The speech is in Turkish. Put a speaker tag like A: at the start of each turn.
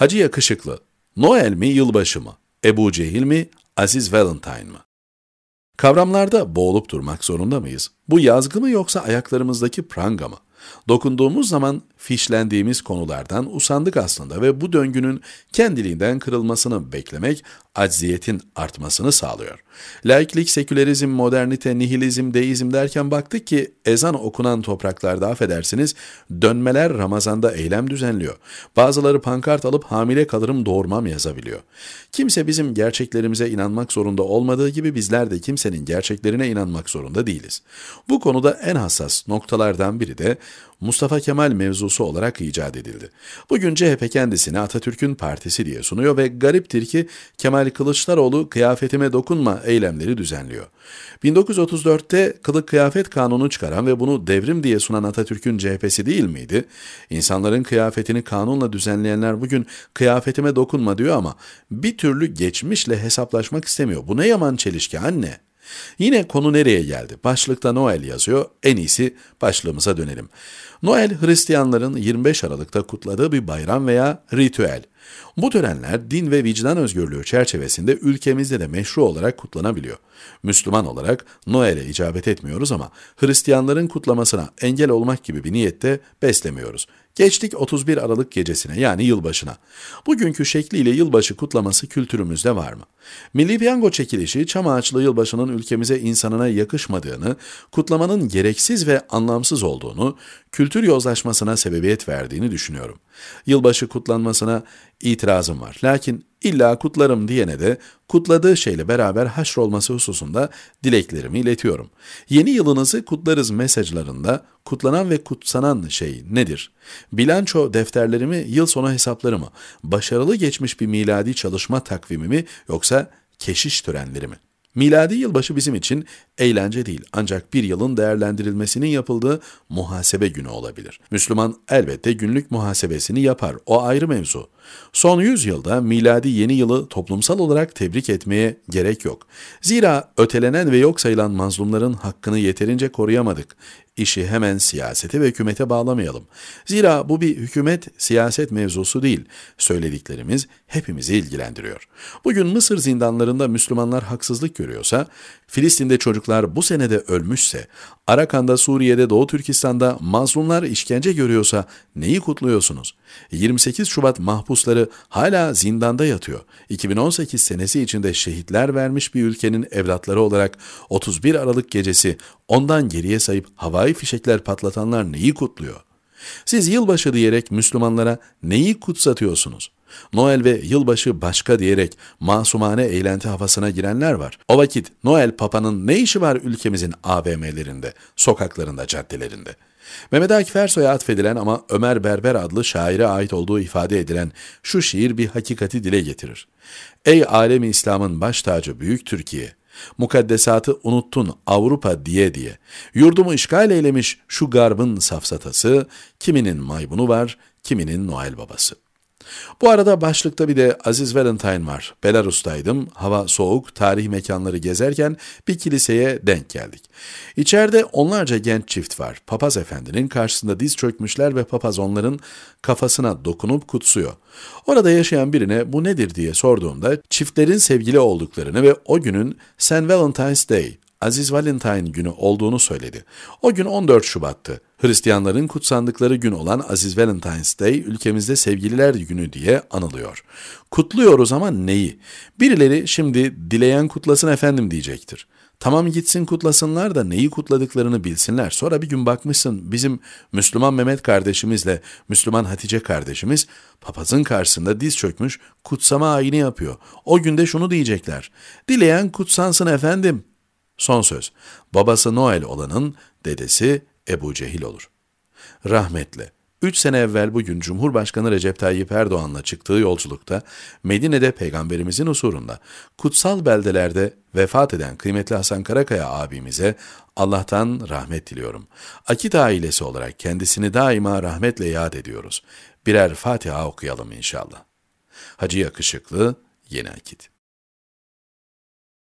A: Hacı Yakışıklı, Noel mi yılbaşı mı? Ebu Cehil mi? Aziz Valentine mı? Kavramlarda boğulup durmak zorunda mıyız? Bu yazgı mı yoksa ayaklarımızdaki pranga mı? Dokunduğumuz zaman fişlendiğimiz konulardan usandık aslında ve bu döngünün kendiliğinden kırılmasını beklemek acziyetin artmasını sağlıyor. Laiklik, sekülerizm, modernite, nihilizm, deizm derken baktık ki ezan okunan topraklarda affedersiniz dönmeler Ramazan'da eylem düzenliyor. Bazıları pankart alıp hamile kalırım doğurmam yazabiliyor. Kimse bizim gerçeklerimize inanmak zorunda olmadığı gibi bizler de kimsenin gerçeklerine inanmak zorunda değiliz. Bu konuda en hassas noktalardan biri de Mustafa Kemal mevzusu olarak icat edildi. Bugün CHP kendisini Atatürk'ün partisi diye sunuyor ve gariptir ki Kemal Kılıçdaroğlu kıyafetime dokunma eylemleri düzenliyor. 1934'te kılık kıyafet kanunu çıkaran ve bunu devrim diye sunan Atatürk'ün CHP'si değil miydi? İnsanların kıyafetini kanunla düzenleyenler bugün kıyafetime dokunma diyor ama bir türlü geçmişle hesaplaşmak istemiyor. Bu ne yaman çelişki anne? Yine konu nereye geldi? Başlıkta Noel yazıyor. En iyisi başlığımıza dönelim. Noel Hristiyanların 25 Aralık'ta kutladığı bir bayram veya ritüel. Bu törenler din ve vicdan özgürlüğü çerçevesinde ülkemizde de meşru olarak kutlanabiliyor. Müslüman olarak Noel'e icabet etmiyoruz ama Hristiyanların kutlamasına engel olmak gibi bir niyette beslemiyoruz. Geçtik 31 Aralık gecesine yani yılbaşına. Bugünkü şekliyle yılbaşı kutlaması kültürümüzde var mı? Milli piyango çekilişi çam ağaçlı yılbaşının ülkemize insanına yakışmadığını, kutlamanın gereksiz ve anlamsız olduğunu, kültür yozlaşmasına sebebiyet verdiğini düşünüyorum. Yılbaşı kutlanmasına itirazım var. Lakin illa kutlarım diyene de kutladığı şeyle beraber haşrolması hususunda dileklerimi iletiyorum. Yeni yılınızı kutlarız mesajlarında kutlanan ve kutsanan şey nedir? Bilanço defterlerimi, yıl sonu hesaplarımı, başarılı geçmiş bir miladi çalışma takvimimi yoksa keşiş törenlerimi? Miladi yılbaşı bizim için eğlence değil ancak bir yılın değerlendirilmesinin yapıldığı muhasebe günü olabilir. Müslüman elbette günlük muhasebesini yapar, o ayrı mevzu. Son 100 yılda miladi yeni yılı toplumsal olarak tebrik etmeye gerek yok. Zira ötelenen ve yok sayılan mazlumların hakkını yeterince koruyamadık işi hemen siyasete ve hükümete bağlamayalım. Zira bu bir hükümet siyaset mevzusu değil. Söylediklerimiz hepimizi ilgilendiriyor. Bugün Mısır zindanlarında Müslümanlar haksızlık görüyorsa, Filistin'de çocuklar bu senede ölmüşse, Arakan'da, Suriye'de, Doğu Türkistan'da mazlumlar işkence görüyorsa neyi kutluyorsunuz? 28 Şubat mahpusları hala zindanda yatıyor. 2018 senesi içinde şehitler vermiş bir ülkenin evlatları olarak 31 Aralık gecesi Ondan geriye sayıp havai fişekler patlatanlar neyi kutluyor? Siz yılbaşı diyerek Müslümanlara neyi kutsatıyorsunuz? Noel ve yılbaşı başka diyerek masumane eğlenti havasına girenler var. O vakit Noel Papa'nın ne işi var ülkemizin AVM'lerinde, sokaklarında, caddelerinde? Mehmet Akif Ersoy'a atfedilen ama Ömer Berber adlı şaire ait olduğu ifade edilen şu şiir bir hakikati dile getirir. Ey alemi İslam'ın baş tacı büyük Türkiye! Mukaddesatı unuttun Avrupa diye diye. Yurdumu işgal eylemiş şu garbın safsatası, kiminin maybunu var, kiminin Noel babası.'' Bu arada başlıkta bir de Aziz Valentine var. Belarus'taydım, hava soğuk, tarih mekanları gezerken bir kiliseye denk geldik. İçeride onlarca genç çift var. Papaz efendinin karşısında diz çökmüşler ve papaz onların kafasına dokunup kutsuyor. Orada yaşayan birine bu nedir diye sorduğumda çiftlerin sevgili olduklarını ve o günün St. Valentine's Day Aziz Valentine günü olduğunu söyledi. O gün 14 Şubat'tı. Hristiyanların kutsandıkları gün olan Aziz Valentine's Day ülkemizde sevgililer günü diye anılıyor. Kutluyoruz ama neyi? Birileri şimdi dileyen kutlasın efendim diyecektir. Tamam gitsin kutlasınlar da neyi kutladıklarını bilsinler. Sonra bir gün bakmışsın bizim Müslüman Mehmet kardeşimizle Müslüman Hatice kardeşimiz papazın karşısında diz çökmüş kutsama ayini yapıyor. O günde şunu diyecekler. Dileyen kutsansın efendim. Son söz, babası Noel olanın dedesi Ebu Cehil olur. Rahmetle 3 sene evvel bugün Cumhurbaşkanı Recep Tayyip Erdoğan'la çıktığı yolculukta Medine'de Peygamberimizin usurunda kutsal beldelerde vefat eden kıymetli Hasan Karakaya abimize Allah'tan rahmet diliyorum. Akit ailesi olarak kendisini daima rahmetle yad ediyoruz. Birer Fatiha okuyalım inşallah. Hacı Yakışıklı, Yeni Akit